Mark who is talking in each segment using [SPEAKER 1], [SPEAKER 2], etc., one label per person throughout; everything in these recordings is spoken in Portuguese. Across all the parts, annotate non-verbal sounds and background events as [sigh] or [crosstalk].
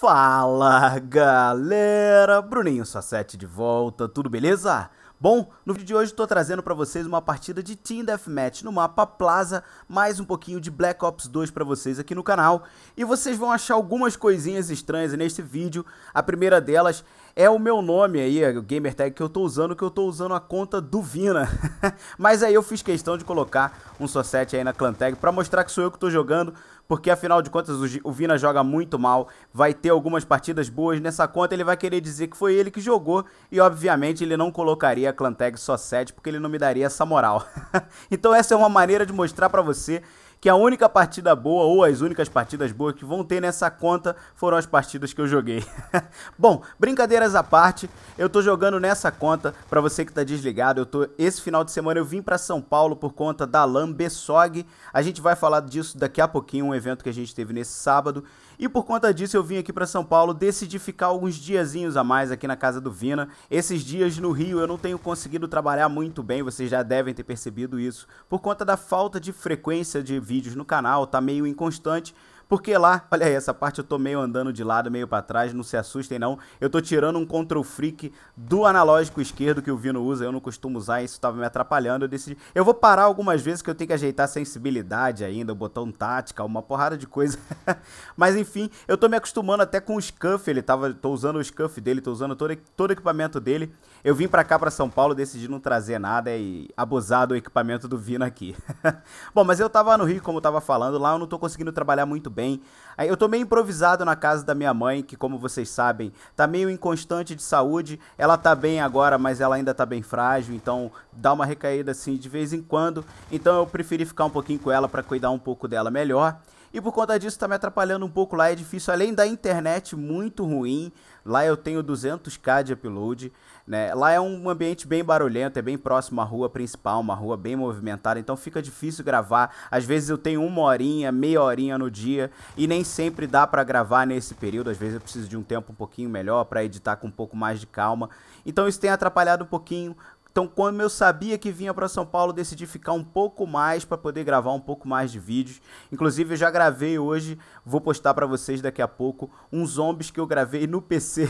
[SPEAKER 1] Fala galera, Bruninho só sete de volta, tudo beleza? Bom, no vídeo de hoje estou trazendo para vocês uma partida de Team Deathmatch no mapa Plaza, mais um pouquinho de Black Ops 2 para vocês aqui no canal. E vocês vão achar algumas coisinhas estranhas neste vídeo. A primeira delas é o meu nome aí, é o gamertag que eu tô usando, que eu tô usando a conta do Vina. [laughs] Mas aí eu fiz questão de colocar um Sossete aí na Clantag pra mostrar que sou eu que tô jogando, porque afinal de contas o Vina joga muito mal, vai ter algumas partidas boas nessa conta, ele vai querer dizer que foi ele que jogou e obviamente ele não colocaria a Clantag só 7 porque ele não me daria essa moral. [laughs] então essa é uma maneira de mostrar para você que a única partida boa, ou as únicas partidas boas que vão ter nessa conta, foram as partidas que eu joguei. [laughs] Bom, brincadeiras à parte, eu tô jogando nessa conta, para você que tá desligado, eu tô esse final de semana eu vim para São Paulo por conta da Lambessog. A gente vai falar disso daqui a pouquinho, um evento que a gente teve nesse sábado. E por conta disso eu vim aqui para São Paulo, decidi ficar alguns diazinhos a mais aqui na casa do Vina. Esses dias no Rio eu não tenho conseguido trabalhar muito bem, vocês já devem ter percebido isso, por conta da falta de frequência de vídeos no canal, tá meio inconstante, porque lá, [laughs] olha aí, essa parte eu tô meio andando de lado, meio para trás, não se assustem não. Eu tô tirando um control freak do analógico esquerdo que o Vino usa, eu não costumo usar, isso tava tá me atrapalhando. Eu decidi, eu vou parar algumas vezes que eu tenho que ajeitar a sensibilidade ainda, o botão tática, uma porrada de coisa. [laughs] Mas enfim, eu tô me acostumando até com o scuff, ele tava, tô usando o scuff dele, tô usando todo, todo o equipamento dele. Eu vim para cá, para São Paulo, decidi não trazer nada e abusar do equipamento do Vino aqui. [laughs] Bom, mas eu tava no Rio, como eu tava falando, lá eu não tô conseguindo trabalhar muito bem bem. Eu tô meio improvisado na casa da minha mãe, que como vocês sabem, tá meio inconstante de saúde. Ela tá bem agora, mas ela ainda tá bem frágil, então dá uma recaída assim de vez em quando. Então eu preferi ficar um pouquinho com ela para cuidar um pouco dela melhor. E por conta disso tá me atrapalhando um pouco lá, é difícil, além da internet muito ruim. Lá eu tenho 200k de upload, né? Lá é um ambiente bem barulhento, é bem próximo à rua principal, uma rua bem movimentada, então fica difícil gravar. Às vezes eu tenho uma horinha, meia horinha no dia e nem sempre dá para gravar nesse período. Às vezes eu preciso de um tempo um pouquinho melhor para editar com um pouco mais de calma. Então isso tem atrapalhado um pouquinho, então, como eu sabia que vinha para São Paulo, decidi ficar um pouco mais para poder gravar um pouco mais de vídeos. Inclusive, eu já gravei hoje, vou postar para vocês daqui a pouco uns zombies que eu gravei no PC.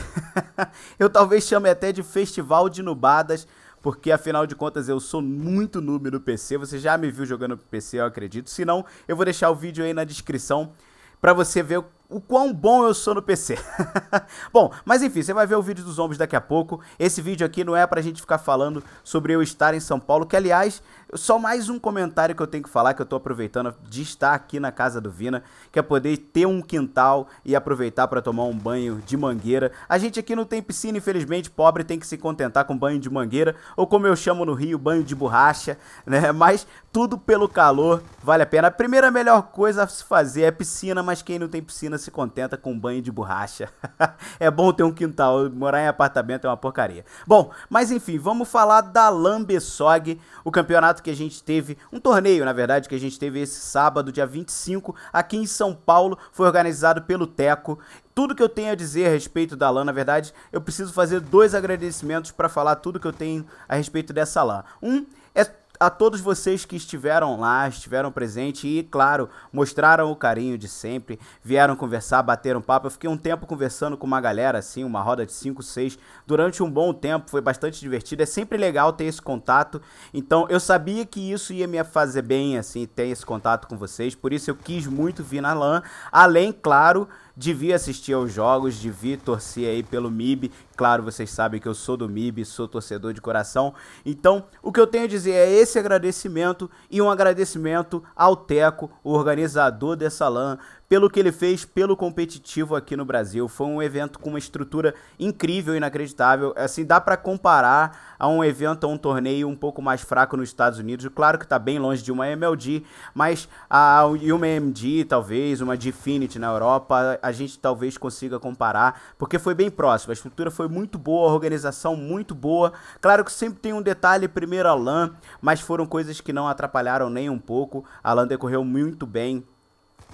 [SPEAKER 1] [laughs] eu talvez chame até de Festival de Nubadas, porque afinal de contas eu sou muito noob no PC. Você já me viu jogando no PC, eu acredito. Se não, eu vou deixar o vídeo aí na descrição para você ver o quão bom eu sou no PC. [laughs] bom, mas enfim, você vai ver o vídeo dos ombros daqui a pouco. Esse vídeo aqui não é pra gente ficar falando sobre eu estar em São Paulo, que aliás, só mais um comentário que eu tenho que falar, que eu tô aproveitando de estar aqui na casa do Vina, que é poder ter um quintal e aproveitar para tomar um banho de mangueira. A gente aqui não tem piscina, infelizmente, pobre tem que se contentar com banho de mangueira, ou como eu chamo no Rio, banho de borracha, [laughs] né? Mas tudo pelo calor, vale a pena. A primeira melhor coisa a se fazer é piscina, mas quem não tem piscina Argentina se contenta com um banho de borracha. [laughs] é bom ter um quintal, morar em apartamento é uma porcaria. Bom, mas enfim, vamos falar da Lambessog, o campeonato que a gente teve, um torneio, na verdade, que a gente teve esse sábado, dia 25, aqui em São Paulo, foi organizado pelo Teco tudo que eu tenho a dizer a respeito da LAN, na verdade, eu preciso fazer dois agradecimentos para falar tudo que eu tenho a respeito dessa LAN. Um é a todos vocês que estiveram lá, estiveram presentes e, claro, mostraram o carinho de sempre, vieram conversar, bateram papo. Eu fiquei um tempo conversando com uma galera, assim, uma roda de 5, 6, durante um bom tempo, foi bastante divertido. É sempre legal ter esse contato. Então, eu sabia que isso ia me fazer bem, assim, ter esse contato com vocês, por isso eu quis muito vir na LAN, além, claro, de vir assistir aos jogos, de vir torcer aí pelo MIB, Claro, vocês sabem que eu sou do MIB, sou torcedor de coração. Então, o que eu tenho a dizer é esse agradecimento e um agradecimento ao Teco, o organizador dessa LAN, pelo que ele fez pelo competitivo aqui no Brasil. Foi um evento com uma estrutura incrível, inacreditável. Assim, dá para comparar a um evento, a um torneio um pouco mais fraco nos Estados Unidos. Claro que está bem longe de uma MLG, mas a, uma MD, talvez, uma Definity na Europa, a gente talvez consiga comparar, porque foi bem próximo. A estrutura foi muito boa, a organização muito boa. Claro que sempre tem um detalhe primeiro a LAN, mas foram coisas que não atrapalharam nem um pouco. A LAN decorreu muito bem,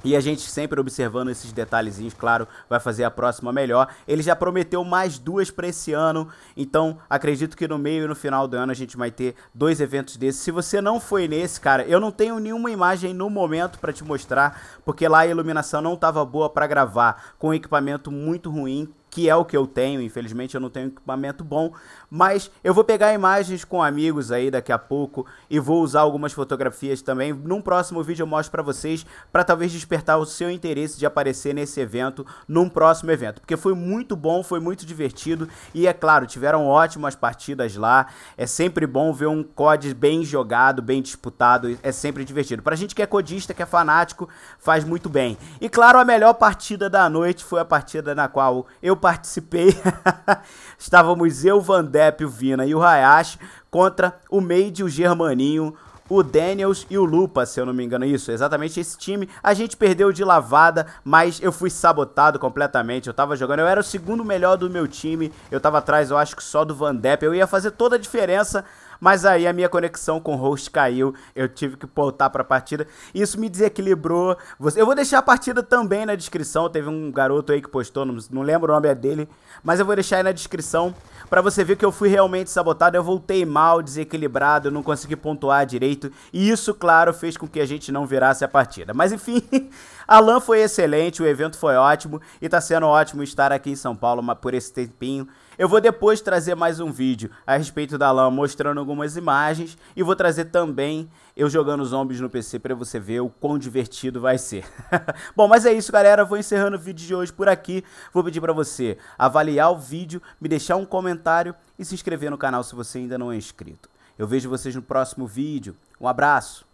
[SPEAKER 1] e a gente sempre observando esses detalhezinhos, claro, vai fazer a próxima melhor. Ele já prometeu mais duas para esse ano, então acredito que no meio e no final do ano a gente vai ter dois eventos desses. Se você não foi nesse, cara, eu não tenho nenhuma imagem no momento para te mostrar, porque lá a iluminação não estava boa para gravar, com equipamento muito ruim, que é o que eu tenho, infelizmente eu não tenho equipamento bom, mas eu vou pegar imagens com amigos aí daqui a pouco e vou usar algumas fotografias também. Num próximo vídeo eu mostro para vocês para talvez despertar o seu interesse de aparecer nesse evento, num próximo evento, porque foi muito bom, foi muito divertido e é claro, tiveram ótimas partidas lá. É sempre bom ver um COD bem jogado, bem disputado, é sempre divertido. Pra gente que é codista, que é fanático, faz muito bem. E claro, a melhor partida da noite foi a partida na qual eu participei. [laughs] Estávamos eu, Van Depp, o Vina e o Hayashi contra o Made, o Germaninho, o Daniels e o Lupa, se eu não me engano. Isso, exatamente esse time. A gente perdeu de lavada, mas eu fui sabotado completamente. Eu tava jogando, eu era o segundo melhor do meu time. Eu tava atrás, eu acho que só do Van Depp. Eu ia fazer toda a diferença, mas aí a minha conexão com o host caiu, eu tive que voltar para a partida. Isso me desequilibrou. Eu vou deixar a partida também na descrição. Teve um garoto aí que postou, não lembro o nome é dele, mas eu vou deixar aí na descrição para você ver que eu fui realmente sabotado. Eu voltei mal, desequilibrado, eu não consegui pontuar direito. E isso, claro, fez com que a gente não virasse a partida. Mas enfim, [laughs] Alan foi excelente, o evento foi ótimo e tá sendo ótimo estar aqui em São Paulo por esse tempinho. Eu vou depois trazer mais um vídeo a respeito da LAN mostrando algumas imagens e vou trazer também eu jogando zombies no PC para você ver o quão divertido vai ser. [laughs] Bom, mas é isso, galera. Vou encerrando o vídeo de hoje por aqui. Vou pedir para você avaliar o vídeo, me deixar um comentário e se inscrever no canal se você ainda não é inscrito. Eu vejo vocês no próximo vídeo. Um abraço!